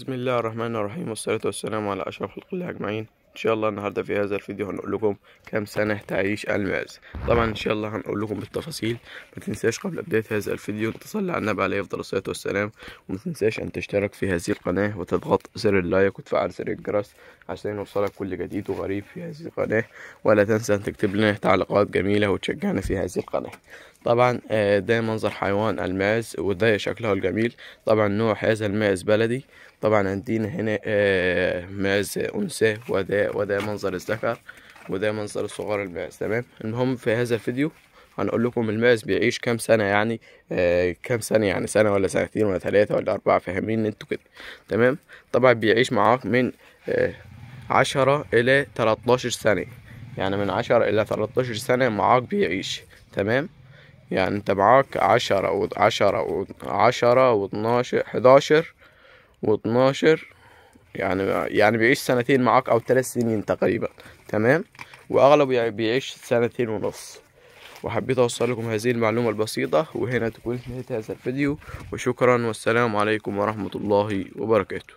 بسم الله الرحمن الرحيم والصلاة والسلام على أشرف خلق الله أجمعين إن شاء الله النهاردة في هذا الفيديو هنقول لكم كم سنة تعيش المعز طبعا إن شاء الله هنقول لكم بالتفاصيل ما تنساش قبل بداية هذا الفيديو أن تصلي على النبي عليه أفضل الصلاة والسلام وما تنساش أن تشترك في هذه القناة وتضغط زر اللايك وتفعل زر الجرس عشان يوصلك كل جديد وغريب في هذه القناة ولا تنسى أن تكتب لنا تعليقات جميلة وتشجعنا في هذه القناة طبعا آه، ده منظر حيوان الماعز وده شكله الجميل طبعا نوع هذا الماعز بلدي طبعا عندنا هنا آه، ماعز انثى وده وده منظر الذكر وده منظر الصغار الماعز تمام المهم في هذا الفيديو هنقول لكم الماعز بيعيش كام سنه يعني آه، كام سنه يعني سنه ولا سنتين ولا ثلاثه ولا اربعه فاهمين انتوا كده تمام طبعا بيعيش معاك من عشرة الى 13 سنه يعني من عشرة الى 13 سنه معاك بيعيش تمام يعني انت معاك عشرة و عشرة و عشرة واتناشر حداشر واتناشر يعني يعني بيعيش سنتين معاك او ثلاث سنين تقريبا تمام يعني بيعيش سنتين ونص وحبيت اوصل لكم هذه المعلومة البسيطة وهنا تكون نهاية هذا الفيديو وشكرا والسلام عليكم ورحمة الله وبركاته